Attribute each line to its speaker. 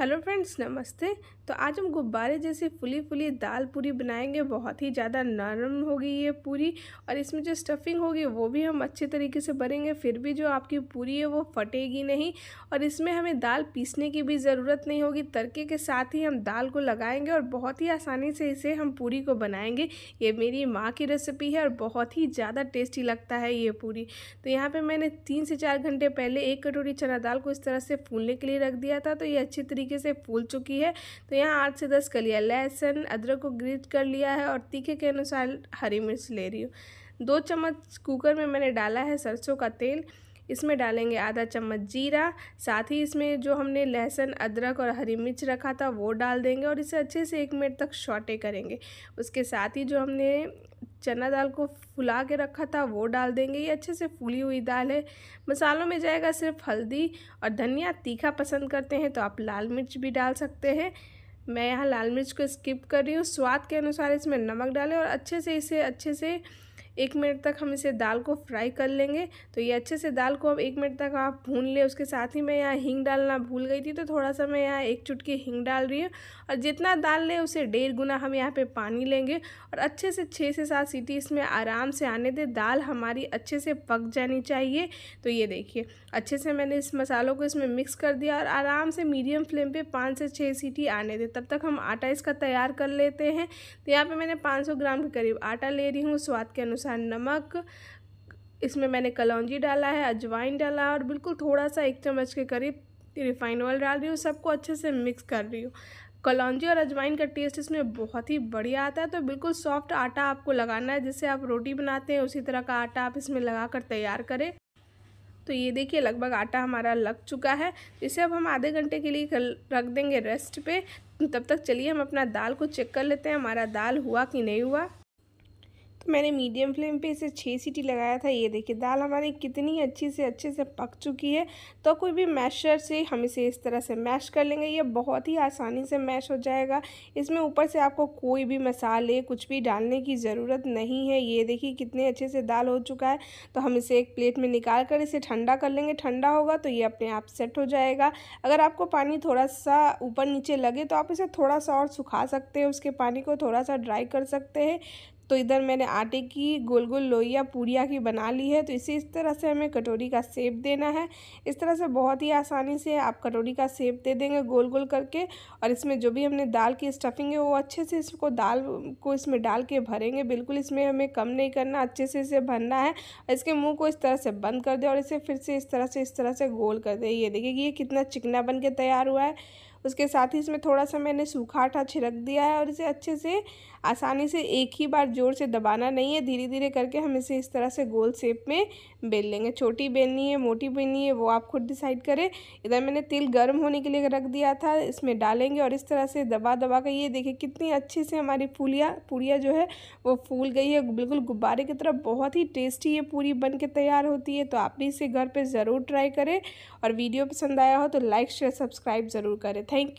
Speaker 1: Hello friends नमस्ते तो आज हम गुब्बारे जैसी फुली फुली दाल पूरी बनाएंगे बहुत ही ज़्यादा नरम होगी ये पूरी और इसमें जो स्टफिंग होगी वो भी हम अच्छे तरीके से भरेंगे फिर भी जो आपकी पूरी है वो फटेगी नहीं और इसमें हमें दाल पीसने की भी ज़रूरत नहीं होगी तड़के के साथ ही हम दाल को लगाएंगे और बहुत ही आसानी से इसे हम पूरी को बनाएंगे ये मेरी माँ की रेसिपी है और बहुत ही ज़्यादा टेस्टी लगता है ये पूरी तो यहाँ पर मैंने तीन से चार घंटे पहले एक कटोरी चना दाल को इस तरह से फूलने के लिए रख दिया था तो ये अच्छी तरीके तरीके से फूल चुकी है तो यहाँ आठ से दस कलियाँ लहसुन अदरक को ग्रीट कर लिया है और तीखे के अनुसार हरी मिर्च ले रही हूँ दो चम्मच कुकर में मैंने डाला है सरसों का तेल इसमें डालेंगे आधा चम्मच जीरा साथ ही इसमें जो हमने लहसुन अदरक और हरी मिर्च रखा था वो डाल देंगे और इसे अच्छे से एक मिनट तक शॉटे करेंगे उसके साथ ही जो हमने चना दाल को फुला के रखा था वो डाल देंगे ये अच्छे से फूली हुई दाल है मसालों में जाएगा सिर्फ हल्दी और धनिया तीखा पसंद करते हैं तो आप लाल मिर्च भी डाल सकते हैं मैं यहाँ लाल मिर्च को स्किप कर रही हूँ स्वाद के अनुसार इसमें नमक डालें और अच्छे से इसे अच्छे से एक मिनट तक हम इसे दाल को फ्राई कर लेंगे तो ये अच्छे से दाल को अब एक मिनट तक आप भून ले उसके साथ ही मैं यहाँ हींग डालना भूल गई थी तो थोड़ा सा मैं यहाँ एक चुटकी हींग डाल रही हूँ और जितना दाल लें उसे डेढ़ गुना हम यहाँ पर पानी लेंगे और अच्छे से छः से सात सीटी इसमें आराम से आने दें दाल हमारी अच्छे से पक जानी चाहिए तो ये देखिए अच्छे से मैंने इस मसालों को इसमें मिक्स कर दिया और आराम से मीडियम फ्लेम पे पाँच से छः सीटी आने दें तब तक हम आटा इसका तैयार कर लेते हैं तो यहाँ पे मैंने 500 ग्राम के करीब आटा ले रही हूँ स्वाद के अनुसार सा नमक इसमें मैंने कलौजी डाला है अजवाइन डाला है और बिल्कुल थोड़ा सा एक चम्मच के करीब रिफाइंड ऑयल डाल रही हूँ सबको अच्छे से मिक्स कर रही हूँ कलौजी और अजवाइन का टेस्ट इसमें बहुत ही बढ़िया आता है तो बिल्कुल सॉफ्ट आटा आपको लगाना है जिससे आप रोटी बनाते हैं उसी तरह का आटा आप इसमें लगा कर तैयार करें तो ये देखिए लगभग आटा हमारा लग चुका है इसे अब हम आधे घंटे के लिए रख देंगे रेस्ट पे तब तक चलिए हम अपना दाल को चेक कर लेते हैं हमारा दाल हुआ कि नहीं हुआ तो मैंने मीडियम फ्लेम पे इसे छः सीटी लगाया था ये देखिए दाल हमारी कितनी अच्छी से अच्छे से पक चुकी है तो कोई भी मैशर से हम इसे इस तरह से मैश कर लेंगे ये बहुत ही आसानी से मैश हो जाएगा इसमें ऊपर से आपको कोई भी मसाले कुछ भी डालने की ज़रूरत नहीं है ये देखिए कितने अच्छे से दाल हो चुका है तो हम इसे एक प्लेट में निकाल कर इसे ठंडा कर लेंगे ठंडा होगा तो ये अपने आप सेट हो जाएगा अगर आपको पानी थोड़ा सा ऊपर नीचे लगे तो आप इसे थोड़ा सा और सुखा सकते हैं उसके पानी को थोड़ा सा ड्राई कर सकते हैं तो इधर मैंने आटे की गोल गोल लोइया पूड़िया की बना ली है तो इसे इस तरह से हमें कटोरी का सेप देना है इस तरह से बहुत ही आसानी से आप कटोरी का सेप दे देंगे गोल गोल करके और इसमें जो भी हमने दाल की स्टफिंग है वो अच्छे से इसको दाल को इसमें डाल के भरेंगे बिल्कुल इसमें हमें कम नहीं करना अच्छे से इसे भरना है इसके मुँह को इस तरह से बंद कर दे और इसे फिर से इस तरह से इस तरह से गोल कर दे ये देखिए कि ये कितना चिकना बन के तैयार हुआ है उसके साथ ही इसमें थोड़ा सा मैंने सूखा आटा छिड़क दिया है और इसे अच्छे से आसानी से एक ही बार जोर से दबाना नहीं है धीरे धीरे करके हम इसे इस तरह से गोल शेप में बेल लेंगे छोटी बेलनी है मोटी बेलनी है वो आप खुद डिसाइड करें इधर मैंने तेल गर्म होने के लिए रख दिया था इसमें डालेंगे और इस तरह से दबा दबा कर ये देखिए कितनी अच्छे से हमारी पूलिया पूड़िया जो है वो फूल गई है बिल्कुल गुब्बारे की तरफ बहुत ही टेस्टी ये पूरी बन के तैयार होती है तो आप भी इसे घर पर ज़रूर ट्राई करें और वीडियो पसंद आया हो तो लाइक शेयर सब्सक्राइब ज़रूर करें Thank you.